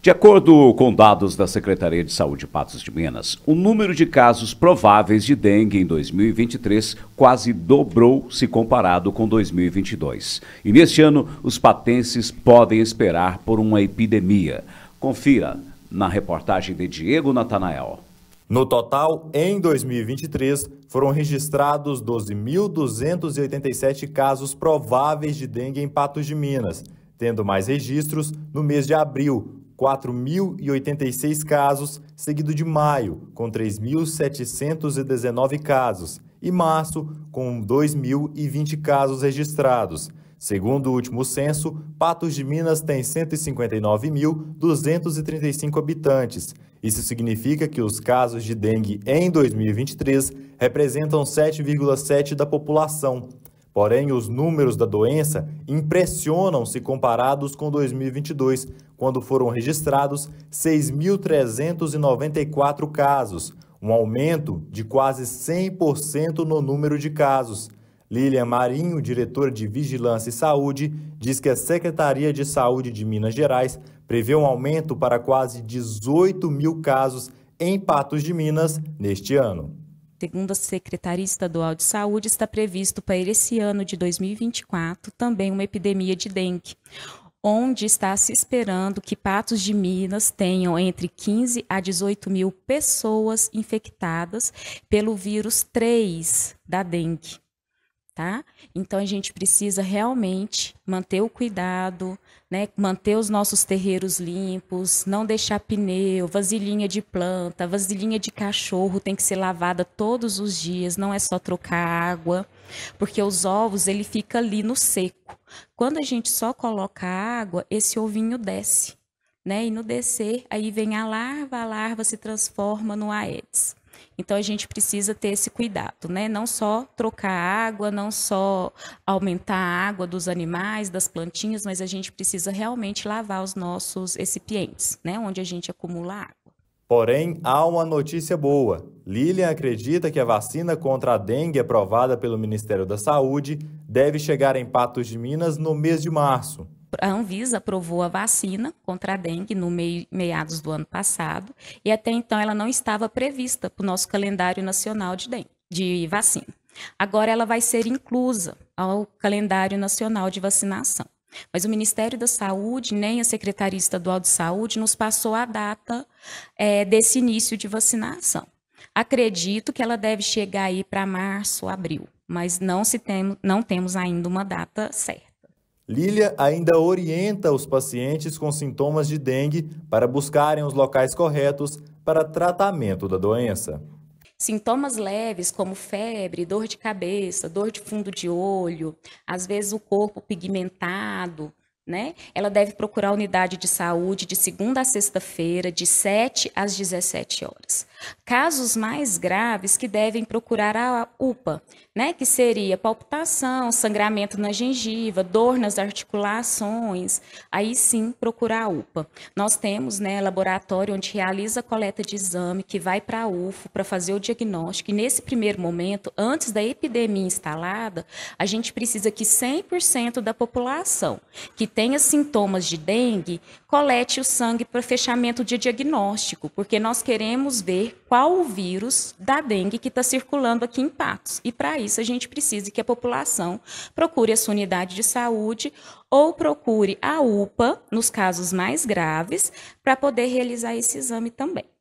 De acordo com dados da Secretaria de Saúde Patos de Minas, o número de casos prováveis de dengue em 2023 quase dobrou se comparado com 2022. E neste ano, os patenses podem esperar por uma epidemia. Confira na reportagem de Diego Natanael. No total, em 2023, foram registrados 12.287 casos prováveis de dengue em Patos de Minas, tendo mais registros no mês de abril, 4.086 casos, seguido de maio, com 3.719 casos, e março, com 2.020 casos registrados. Segundo o último censo, Patos de Minas tem 159.235 habitantes. Isso significa que os casos de dengue em 2023 representam 7,7% da população, Porém, os números da doença impressionam se comparados com 2022, quando foram registrados 6.394 casos, um aumento de quase 100% no número de casos. Lilian Marinho, diretora de Vigilância e Saúde, diz que a Secretaria de Saúde de Minas Gerais prevê um aumento para quase 18 mil casos em Patos de Minas neste ano. Segundo a Secretaria Estadual de Saúde, está previsto para esse ano de 2024 também uma epidemia de dengue, onde está se esperando que Patos de Minas tenham entre 15 a 18 mil pessoas infectadas pelo vírus 3 da dengue tá? Então a gente precisa realmente manter o cuidado, né? Manter os nossos terreiros limpos, não deixar pneu, vasilhinha de planta, vasilhinha de cachorro tem que ser lavada todos os dias, não é só trocar água, porque os ovos ele fica ali no seco. Quando a gente só coloca água, esse ovinho desce. Né? E no descer, aí vem a larva, a larva se transforma no Aedes. Então a gente precisa ter esse cuidado, né? Não só trocar água, não só aumentar a água dos animais, das plantinhas, mas a gente precisa realmente lavar os nossos recipientes, né? Onde a gente acumula água. Porém, há uma notícia boa. Lilian acredita que a vacina contra a dengue aprovada pelo Ministério da Saúde deve chegar em Patos de Minas no mês de março a Anvisa aprovou a vacina contra a dengue no meio, meados do ano passado, e até então ela não estava prevista para o nosso calendário nacional de, dengue, de vacina. Agora ela vai ser inclusa ao calendário nacional de vacinação. Mas o Ministério da Saúde, nem a Secretaria Estadual de Saúde, nos passou a data é, desse início de vacinação. Acredito que ela deve chegar aí para março, abril, mas não, se tem, não temos ainda uma data certa. Lilia ainda orienta os pacientes com sintomas de dengue para buscarem os locais corretos para tratamento da doença. Sintomas leves como febre, dor de cabeça, dor de fundo de olho, às vezes o corpo pigmentado, né? Ela deve procurar a unidade de saúde de segunda a sexta-feira, de 7 às 17 horas. Casos mais graves que devem procurar a UPA, né, que seria palpitação, sangramento na gengiva, dor nas articulações, aí sim procurar a UPA. Nós temos, né, laboratório onde realiza a coleta de exame que vai para a UFO para fazer o diagnóstico. E nesse primeiro momento, antes da epidemia instalada, a gente precisa que 100% da população que tenha sintomas de dengue colete o sangue para fechamento de diagnóstico, porque nós queremos ver qual o vírus da dengue que está circulando aqui em Patos. E para isso a gente precisa que a população procure a sua unidade de saúde ou procure a UPA, nos casos mais graves, para poder realizar esse exame também.